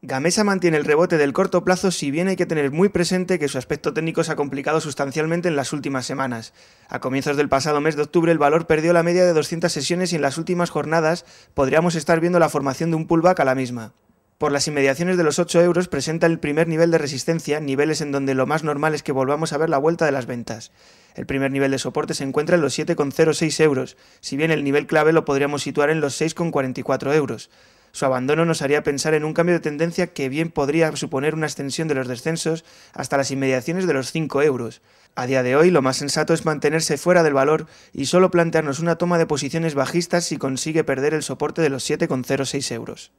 Gamesa mantiene el rebote del corto plazo si bien hay que tener muy presente que su aspecto técnico se ha complicado sustancialmente en las últimas semanas. A comienzos del pasado mes de octubre el valor perdió la media de 200 sesiones y en las últimas jornadas podríamos estar viendo la formación de un pullback a la misma. Por las inmediaciones de los 8 euros presenta el primer nivel de resistencia, niveles en donde lo más normal es que volvamos a ver la vuelta de las ventas. El primer nivel de soporte se encuentra en los 7,06 euros, si bien el nivel clave lo podríamos situar en los 6,44 euros. Su abandono nos haría pensar en un cambio de tendencia que bien podría suponer una extensión de los descensos hasta las inmediaciones de los 5 euros. A día de hoy, lo más sensato es mantenerse fuera del valor y solo plantearnos una toma de posiciones bajistas si consigue perder el soporte de los 7,06 euros.